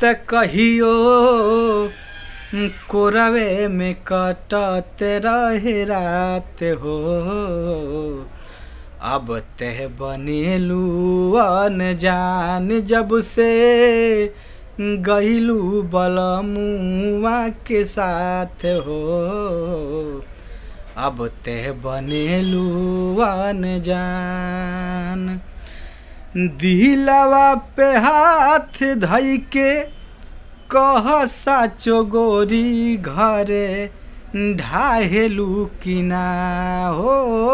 ते कहियो कोरवे में कटत रहे रात हो अब ते बनेलू अन जान जब से गईलू बलमुआ के साथ हो अब ते बनेलू अन जान दिहलवा पे हाथ धइ के कह साचो गोरी घरे ढाहेलू किना हो